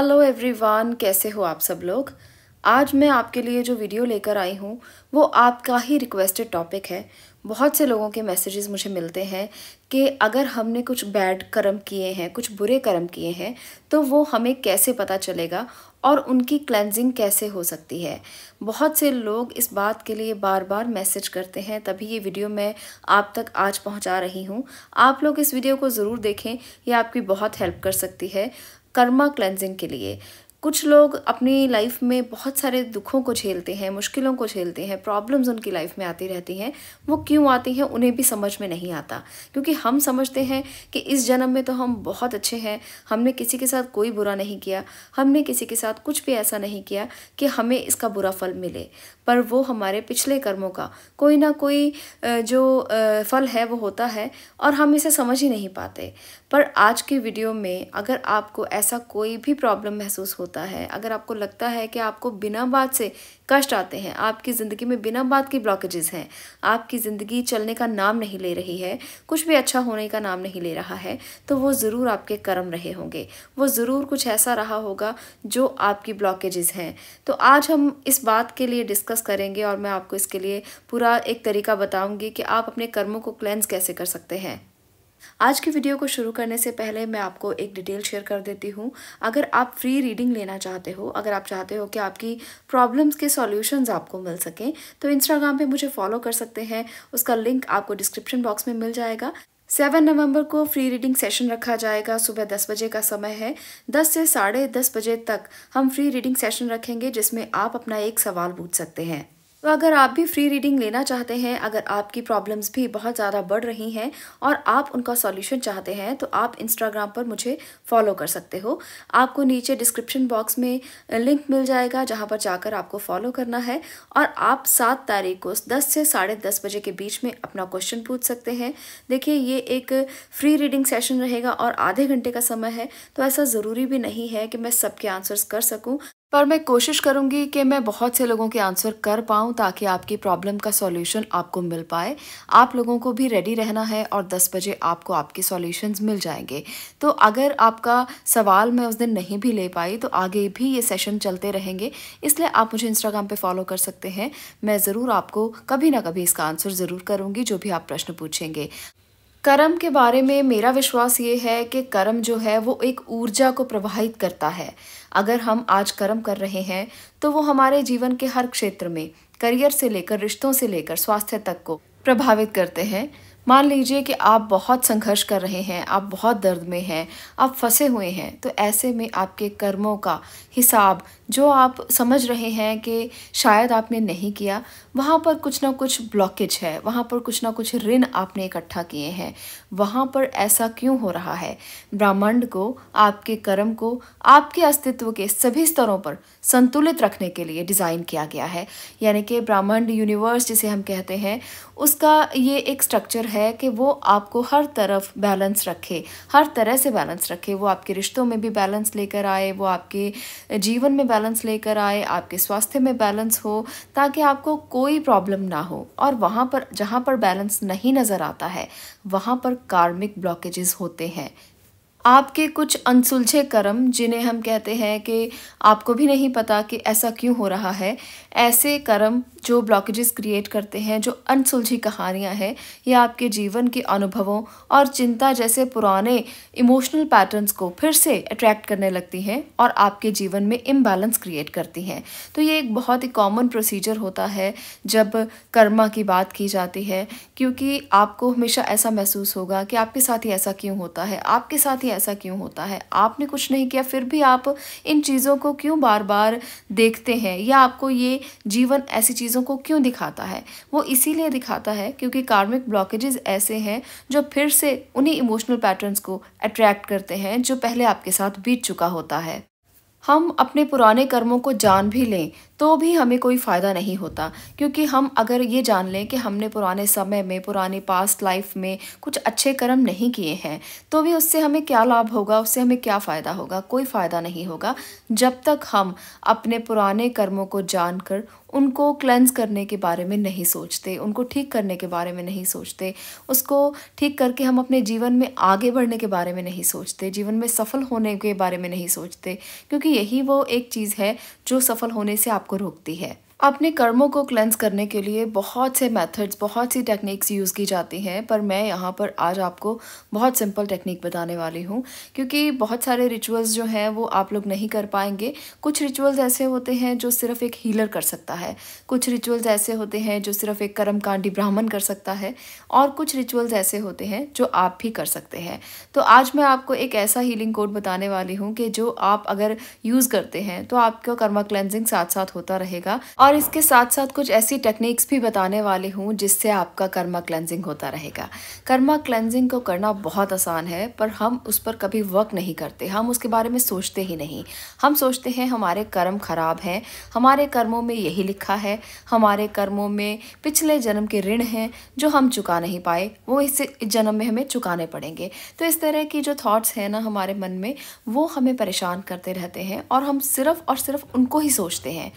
hello everyone कैसे हो आप सब लोग आज मैं आपके लिए जो वीडियो लेकर आई हूँ वो आपका ही रिक्वेस्टेड टॉपिक है बहुत से लोगों के मैसेजेस मुझे मिलते हैं कि अगर हमने कुछ बैड कर्म किए हैं कुछ बुरे कर्म किए हैं तो वो हमें कैसे पता चलेगा और उनकी क्लेंजिंग कैसे हो सकती है बहुत से लोग इस बात के लिए बार बार मैसेज करते हैं तभी ये वीडियो मैं आप तक आज पहुंचा रही हूं आप लोग इस वीडियो को ज़रूर देखें यह आपकी बहुत हेल्प कर सकती है कर्मा क्लेंजिंग के लिए कुछ लोग अपनी लाइफ में बहुत सारे दुखों को झेलते हैं मुश्किलों को झेलते हैं प्रॉब्लम्स उनकी लाइफ में आती रहती हैं वो क्यों आती हैं उन्हें भी समझ में नहीं आता क्योंकि हम समझते हैं कि इस जन्म में तो हम बहुत अच्छे हैं हमने किसी के साथ कोई बुरा नहीं किया हमने किसी के साथ कुछ भी ऐसा नहीं किया कि हमें इसका बुरा फल मिले पर वो हमारे पिछले कर्मों का कोई ना कोई जो फल है वो होता है और हम इसे समझ ही नहीं पाते पर आज के वीडियो में अगर आपको ऐसा कोई भी प्रॉब्लम महसूस होता है अगर आपको लगता है कि आपको बिना बात से कष्ट आते हैं आपकी ज़िंदगी में बिना बात की ब्लॉकेजेस हैं आपकी ज़िंदगी चलने का नाम नहीं ले रही है कुछ भी अच्छा होने का नाम नहीं ले रहा है तो वो ज़रूर आपके कर्म रहे होंगे वो ज़रूर कुछ ऐसा रहा होगा जो आपकी ब्लॉकेजेस हैं तो आज हम इस बात के लिए डिस्कस करेंगे और मैं आपको इसके लिए पूरा एक तरीका बताऊँगी कि आप अपने कर्मों को क्लेंस कैसे कर सकते हैं आज की वीडियो को शुरू करने से पहले मैं आपको एक डिटेल शेयर कर देती हूँ अगर आप फ्री रीडिंग लेना चाहते हो अगर आप चाहते हो कि आपकी प्रॉब्लम्स के सॉल्यूशंस आपको मिल सकें तो इंस्टाग्राम पे मुझे फॉलो कर सकते हैं उसका लिंक आपको डिस्क्रिप्शन बॉक्स में मिल जाएगा सेवन नवंबर को फ्री रीडिंग सेशन रखा जाएगा सुबह दस बजे का समय है दस से साढ़े दस बजे तक हम फ्री रीडिंग सेशन रखेंगे जिसमें आप अपना एक सवाल पूछ सकते हैं तो अगर आप भी फ्री रीडिंग लेना चाहते हैं अगर आपकी प्रॉब्लम्स भी बहुत ज़्यादा बढ़ रही हैं और आप उनका सॉल्यूशन चाहते हैं तो आप इंस्टाग्राम पर मुझे फॉलो कर सकते हो आपको नीचे डिस्क्रिप्शन बॉक्स में लिंक मिल जाएगा जहाँ पर जाकर आपको फॉलो करना है और आप सात तारीख को दस से साढ़े दस बजे के बीच में अपना क्वेश्चन पूछ सकते हैं देखिए ये एक फ्री रीडिंग सेशन रहेगा और आधे घंटे का समय है तो ऐसा ज़रूरी भी नहीं है कि मैं सबके आंसर्स कर सकूँ पर मैं कोशिश करूंगी कि मैं बहुत से लोगों के आंसर कर पाऊं ताकि आपकी प्रॉब्लम का सॉल्यूशन आपको मिल पाए आप लोगों को भी रेडी रहना है और 10 बजे आपको आपके सॉल्यूशंस मिल जाएंगे तो अगर आपका सवाल मैं उस दिन नहीं भी ले पाई तो आगे भी ये सेशन चलते रहेंगे इसलिए आप मुझे इंस्टाग्राम पर फॉलो कर सकते हैं मैं ज़रूर आपको कभी ना कभी इसका आंसर ज़रूर करूँगी जो भी आप प्रश्न पूछेंगे कर्म के बारे में मेरा विश्वास ये है कि कर्म जो है वो एक ऊर्जा को प्रवाहित करता है अगर हम आज कर्म कर रहे हैं तो वो हमारे जीवन के हर क्षेत्र में करियर से लेकर रिश्तों से लेकर स्वास्थ्य तक को प्रभावित करते हैं मान लीजिए कि आप बहुत संघर्ष कर रहे हैं आप बहुत दर्द में हैं आप फंसे हुए हैं तो ऐसे में आपके कर्मों का हिसाब जो आप समझ रहे हैं कि शायद आपने नहीं किया वहाँ पर कुछ ना कुछ ब्लॉकेज है वहाँ पर कुछ ना कुछ ऋण आपने इकट्ठा किए हैं वहाँ पर ऐसा क्यों हो रहा है ब्राह्मण को आपके कर्म को आपके अस्तित्व के सभी स्तरों पर संतुलित रखने के लिए डिज़ाइन किया गया है यानी कि ब्राह्मण्ड यूनिवर्स जिसे हम कहते हैं उसका ये एक स्ट्रक्चर है कि वो आपको हर तरफ बैलेंस रखे हर तरह से बैलेंस रखे वो आपके रिश्तों में भी बैलेंस लेकर आए वो आपके जीवन में बैलेंस लेकर आए आपके स्वास्थ्य में बैलेंस हो ताकि आपको कोई प्रॉब्लम ना हो और वहाँ पर जहाँ पर बैलेंस नहीं नज़र आता है वहाँ पर कार्मिक ब्लॉकेजेस होते हैं आपके कुछ अनसुलझे कर्म जिन्हें हम कहते हैं कि आपको भी नहीं पता कि ऐसा क्यों हो रहा है ऐसे कर्म जो ब्लॉकेजेस क्रिएट करते हैं जो अनसुलझी कहानियाँ हैं ये आपके जीवन के अनुभवों और चिंता जैसे पुराने इमोशनल पैटर्न्स को फिर से अट्रैक्ट करने लगती हैं और आपके जीवन में इम्बैलेंस क्रिएट करती हैं तो ये एक बहुत ही कॉमन प्रोसीजर होता है जब कर्मा की बात की जाती है क्योंकि आपको हमेशा ऐसा महसूस होगा कि आपके साथ ही ऐसा क्यों होता है आपके साथ ही ऐसा क्यों होता है आपने कुछ नहीं किया फिर भी आप इन चीज़ों को क्यों बार बार देखते हैं या आपको ये जीवन ऐसी चीज़ चीज़ों को क्यों दिखाता है वो इसीलिए दिखाता है क्योंकि कार्मिक ब्लॉकेजेस ऐसे हैं जो फिर से उन्हीं इमोशनल पैटर्न्स को अट्रैक्ट करते हैं जो पहले आपके साथ बीत चुका होता है हम अपने पुराने कर्मों को जान भी लें तो भी हमें कोई फ़ायदा नहीं होता क्योंकि हम अगर ये जान लें कि हमने पुराने समय में पुराने पास्ट लाइफ में कुछ अच्छे कर्म नहीं किए हैं तो भी उससे हमें क्या लाभ होगा उससे हमें क्या फ़ायदा होगा कोई फ़ायदा नहीं होगा जब तक हम अपने पुराने कर्मों को जानकर उनको क्लेंस करने के बारे में नहीं सोचते उनको ठीक करने के बारे में नहीं सोचते उसको ठीक करके हम अपने जीवन में आगे बढ़ने के बारे में नहीं सोचते जीवन में सफल होने के बारे में नहीं सोचते क्योंकि यही वो एक चीज़ है जो सफल होने से आप आपको रोकती है अपने कर्मों को क्लेंस करने के लिए बहुत से मेथड्स बहुत सी टेक्निक्स यूज़ की जाती हैं पर मैं यहाँ पर आज आपको बहुत सिंपल टेक्निक बताने वाली हूँ क्योंकि बहुत सारे रिचुअल्स जो हैं वो आप लोग नहीं कर पाएंगे कुछ रिचुअल्स ऐसे होते हैं जो सिर्फ एक हीलर कर सकता है कुछ रिचुअल्स ऐसे होते हैं जो सिर्फ एक कर्म ब्राह्मण कर सकता है और कुछ रिचुअल्स ऐसे होते हैं जो आप भी कर सकते हैं तो आज मैं आपको एक ऐसा हीलिंग कोड बताने वाली हूँ कि जो आप अगर यूज़ करते हैं तो आपका कर्मा क्लेंजिंग साथ साथ होता रहेगा और और इसके साथ साथ कुछ ऐसी टेक्निक्स भी बताने वाली हूँ जिससे आपका कर्मा क्लेंजिंग होता रहेगा कर्मा क्लेंजिंग को करना बहुत आसान है पर हम उस पर कभी वर्क नहीं करते हम उसके बारे में सोचते ही नहीं हम सोचते हैं हमारे कर्म खराब हैं हमारे कर्मों में यही लिखा है हमारे कर्मों में पिछले जन्म के ऋण हैं जो हम चुका नहीं पाए वो इस जन्म में हमें चुकाने पड़ेंगे तो इस तरह की जो थाट्स हैं ना हमारे मन में वो हमें परेशान करते रहते हैं और हम सिर्फ और सिर्फ उनको ही सोचते हैं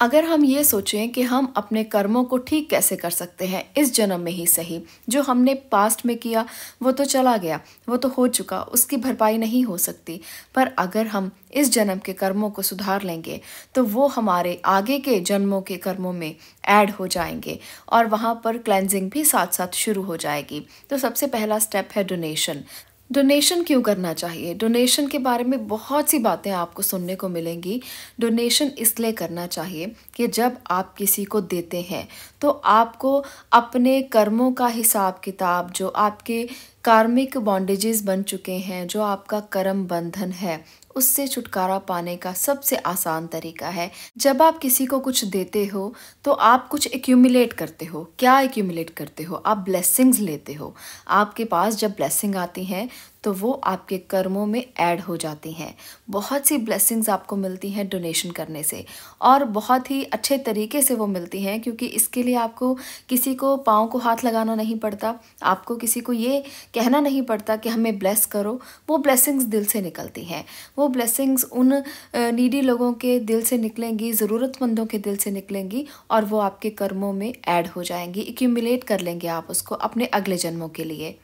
अगर हम ये सोचें कि हम अपने कर्मों को ठीक कैसे कर सकते हैं इस जन्म में ही सही जो हमने पास्ट में किया वो तो चला गया वो तो हो चुका उसकी भरपाई नहीं हो सकती पर अगर हम इस जन्म के कर्मों को सुधार लेंगे तो वो हमारे आगे के जन्मों के कर्मों में ऐड हो जाएंगे और वहाँ पर क्लेंजिंग भी साथ साथ शुरू हो जाएगी तो सबसे पहला स्टेप है डोनेशन डोनेशन क्यों करना चाहिए डोनेशन के बारे में बहुत सी बातें आपको सुनने को मिलेंगी डोनेशन इसलिए करना चाहिए कि जब आप किसी को देते हैं तो आपको अपने कर्मों का हिसाब किताब जो आपके कार्मिक बॉन्डेजेस बन चुके हैं जो आपका कर्म बंधन है उससे छुटकारा पाने का सबसे आसान तरीका है जब आप किसी को कुछ देते हो तो आप कुछ एक्यूमुलेट करते हो क्या एक्यूमुलेट करते हो आप ब्लेसिंग्स लेते हो आपके पास जब ब्लेसिंग आती हैं तो वो आपके कर्मों में ऐड हो जाती हैं बहुत सी ब्लेसिंग्स आपको मिलती हैं डोनेशन करने से और बहुत ही अच्छे तरीके से वो मिलती हैं क्योंकि इसके लिए आपको किसी को पाँव को हाथ लगाना नहीं पड़ता आपको किसी को ये कहना नहीं पड़ता कि हमें ब्लेस करो वो ब्लेसिंग्स दिल से निकलती हैं वो ब्लेसिंग्स उन नीडी लोगों के दिल से निकलेंगी ज़रूरतमंदों के दिल से निकलेंगी और वो आपके कर्मों में ऐड हो जाएंगी एक्यूमिलेट कर लेंगे आप उसको अपने अगले जन्मों के लिए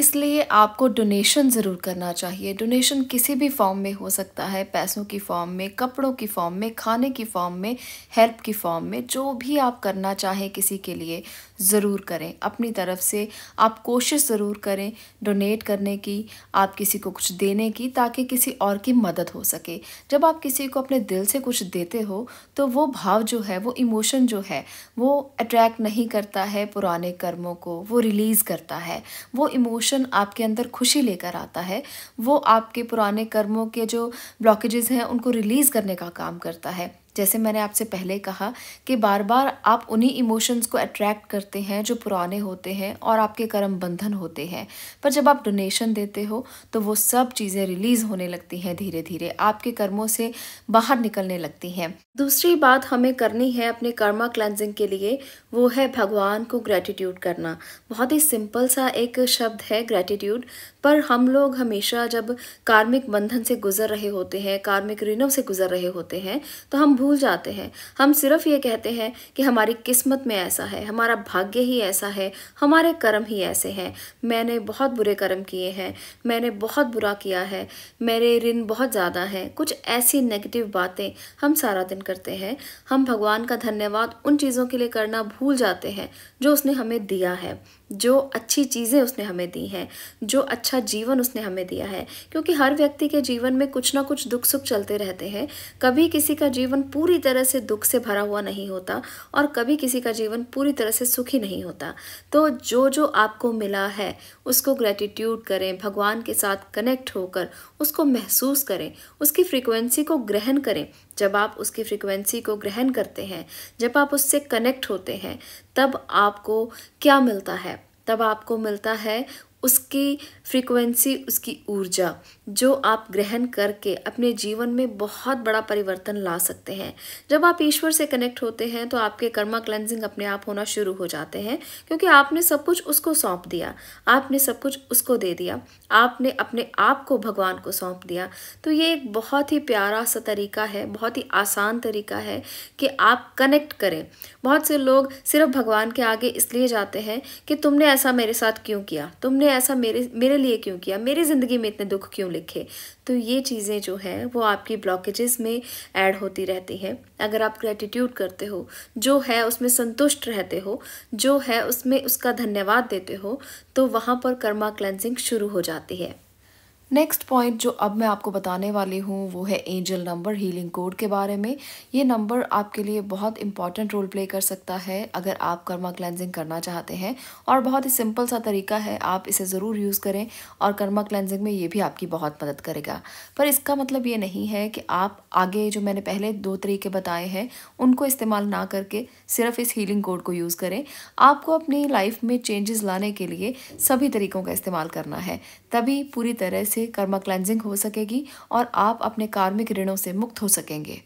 इसलिए आपको डोनेशन ज़रूर करना चाहिए डोनेशन किसी भी फॉर्म में हो सकता है पैसों की फॉर्म में कपड़ों की फॉर्म में खाने की फॉर्म में हेल्प की फॉर्म में जो भी आप करना चाहें किसी के लिए ज़रूर करें अपनी तरफ से आप कोशिश ज़रूर करें डोनेट करने की आप किसी को कुछ देने की ताकि किसी और की मदद हो सके जब आप किसी को अपने दिल से कुछ देते हो तो वो भाव जो है वो इमोशन जो है वो अट्रैक्ट नहीं करता है पुराने कर्मों को वो रिलीज़ करता है वो इमोशन आपके अंदर खुशी लेकर आता है वो आपके पुराने कर्मों के जो ब्लॉकेजेस हैं उनको रिलीज़ करने का काम करता है जैसे मैंने आपसे पहले कहा कि बार बार आप उन्हीं इमोशंस को अट्रैक्ट करते हैं जो पुराने होते हैं और आपके कर्म बंधन होते हैं पर जब आप डोनेशन देते हो तो वो सब चीज़ें रिलीज़ होने लगती हैं धीरे धीरे आपके कर्मों से बाहर निकलने लगती हैं दूसरी बात हमें करनी है अपने कर्मा क्लेंजिंग के लिए वो है भगवान को ग्रेटिट्यूड करना बहुत ही सिंपल सा एक शब्द है ग्रेटिट्यूड पर हम लोग हमेशा जब कार्मिक बंधन से गुजर रहे होते हैं कार्मिक ऋणों से गुजर रहे होते हैं तो हम भूल जाते हैं हम सिर्फ ये कहते हैं कि हमारी किस्मत में ऐसा है हमारा भाग्य ही ऐसा है हमारे कर्म ही ऐसे हैं मैंने बहुत बुरे कर्म किए हैं मैंने बहुत बुरा किया है मेरे ऋण बहुत ज़्यादा हैं कुछ ऐसी नेगेटिव बातें हम सारा दिन करते हैं हम भगवान का धन्यवाद उन चीज़ों के लिए करना भूल जाते हैं जो उसने हमें दिया है जो अच्छी चीज़ें उसने हमें दी हैं जो अच्छा जीवन उसने हमें दिया है क्योंकि हर व्यक्ति के जीवन में कुछ ना कुछ दुख सुख चलते रहते हैं कभी किसी का जीवन पूरी तरह से दुख से भरा हुआ नहीं होता और कभी किसी का जीवन पूरी तरह से सुखी नहीं होता तो जो जो आपको मिला है उसको ग्रैटिट्यूड करें भगवान के साथ कनेक्ट होकर उसको महसूस करें उसकी फ्रिक्वेंसी को ग्रहण करें जब आप उसकी फ्रिक्वेंसी को ग्रहण करते हैं जब आप उससे कनेक्ट होते हैं तब आपको क्या मिलता है तब आपको मिलता है उसकी फ्रीक्वेंसी उसकी ऊर्जा जो आप ग्रहण करके अपने जीवन में बहुत बड़ा परिवर्तन ला सकते हैं जब आप ईश्वर से कनेक्ट होते हैं तो आपके कर्मा क्लेंजिंग अपने आप होना शुरू हो जाते हैं क्योंकि आपने सब कुछ उसको सौंप दिया आपने सब कुछ उसको दे दिया आपने अपने आप को भगवान को सौंप दिया तो ये एक बहुत ही प्यारा सा तरीका है बहुत ही आसान तरीका है कि आप कनेक्ट करें बहुत से लोग सिर्फ भगवान के आगे इसलिए जाते हैं कि तुमने ऐसा मेरे साथ क्यों किया तुमने ऐसा मेरे मेरे लिए क्यों किया मेरी ज़िंदगी में इतने दुख क्यों लिखे तो ये चीज़ें जो हैं वो आपकी ब्लॉकेजेस में ऐड होती रहती हैं अगर आप ग्रेटिट्यूड करते हो जो है उसमें संतुष्ट रहते हो जो है उसमें उसका धन्यवाद देते हो तो वहाँ पर कर्मा क्लेंजिंग शुरू हो जाती है नेक्स्ट पॉइंट जो अब मैं आपको बताने वाली हूँ वो है एंजल नंबर हीलिंग कोड के बारे में ये नंबर आपके लिए बहुत इंपॉर्टेंट रोल प्ले कर सकता है अगर आप कर्मा क्लेंजिंग करना चाहते हैं और बहुत ही सिंपल सा तरीका है आप इसे ज़रूर यूज़ करें और कर्मा क्लेंजिंग में ये भी आपकी बहुत मदद करेगा पर इसका मतलब ये नहीं है कि आप आगे जो मैंने पहले दो तरीके बताए हैं उनको इस्तेमाल ना करके सिर्फ इस हीलिंग कोड को यूज़ करें आपको अपनी लाइफ में चेंजेस लाने के लिए सभी तरीकों का इस्तेमाल करना है तभी पूरी तरह से से कर्मा क्लेंजिंग हो सकेगी और आप अपने कार्मिक ऋणों से मुक्त हो सकेंगे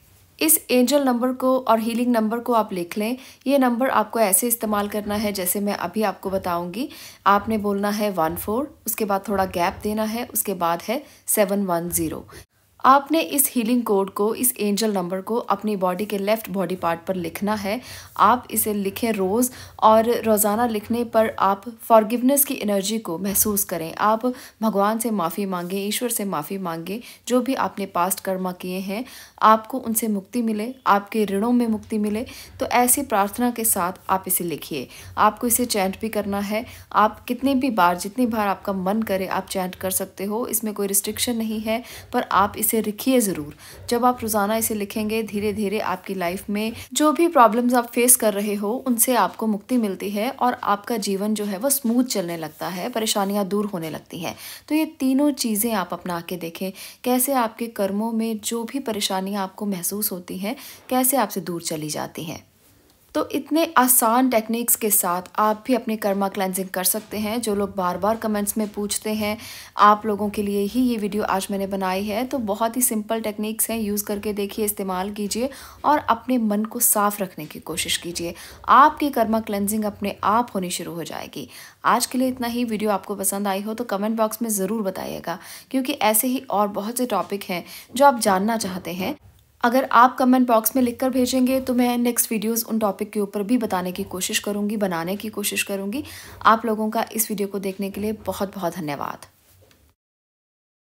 इस एंजल नंबर को और हीलिंग नंबर को आप लिख लें ये नंबर आपको ऐसे इस्तेमाल करना है जैसे मैं अभी आपको बताऊंगी आपने बोलना है वन फोर उसके बाद थोड़ा गैप देना है उसके बाद है सेवन वन ज़ीरो आपने इस हीलिंग कोड को इस एंजल नंबर को अपनी बॉडी के लेफ़्ट बॉडी पार्ट पर लिखना है आप इसे लिखें रोज़ और रोज़ाना लिखने पर आप फॉरगिवनेस की एनर्जी को महसूस करें आप भगवान से माफ़ी मांगें ईश्वर से माफ़ी मांगें जो भी आपने पास्ट कर्मा किए हैं आपको उनसे मुक्ति मिले आपके ऋणों में मुक्ति मिले तो ऐसी प्रार्थना के साथ आप इसे लिखिए आपको इसे चैंट भी करना है आप कितने भी बार जितनी बार आपका मन करे आप चैंट कर सकते हो इसमें कोई रिस्ट्रिक्शन नहीं है पर आप इसे इसे लिखिए ज़रूर जब आप रोज़ाना इसे लिखेंगे धीरे धीरे आपकी लाइफ में जो भी प्रॉब्लम्स आप फेस कर रहे हो उनसे आपको मुक्ति मिलती है और आपका जीवन जो है वो स्मूथ चलने लगता है परेशानियाँ दूर होने लगती हैं तो ये तीनों चीज़ें आप अपना के देखें कैसे आपके कर्मों में जो भी परेशानियाँ आपको महसूस होती हैं कैसे आपसे दूर चली जाती हैं तो इतने आसान टेक्निक्स के साथ आप भी अपने कर्मा क्लेंजिंग कर सकते हैं जो लोग बार बार कमेंट्स में पूछते हैं आप लोगों के लिए ही ये वीडियो आज मैंने बनाई है तो बहुत ही सिंपल टेक्निक्स हैं यूज़ करके देखिए इस्तेमाल कीजिए और अपने मन को साफ़ रखने की कोशिश कीजिए आपकी कर्मा क्लेंजिंग अपने आप होनी शुरू हो जाएगी आज के लिए इतना ही वीडियो आपको पसंद आई हो तो कमेंट बॉक्स में ज़रूर बताइएगा क्योंकि ऐसे ही और बहुत से टॉपिक हैं जो आप जानना चाहते हैं अगर आप कमेंट बॉक्स में लिख कर भेजेंगे तो मैं नेक्स्ट वीडियोस उन टॉपिक के ऊपर भी बताने की कोशिश करूँगी बनाने की कोशिश करूँगी आप लोगों का इस वीडियो को देखने के लिए बहुत बहुत धन्यवाद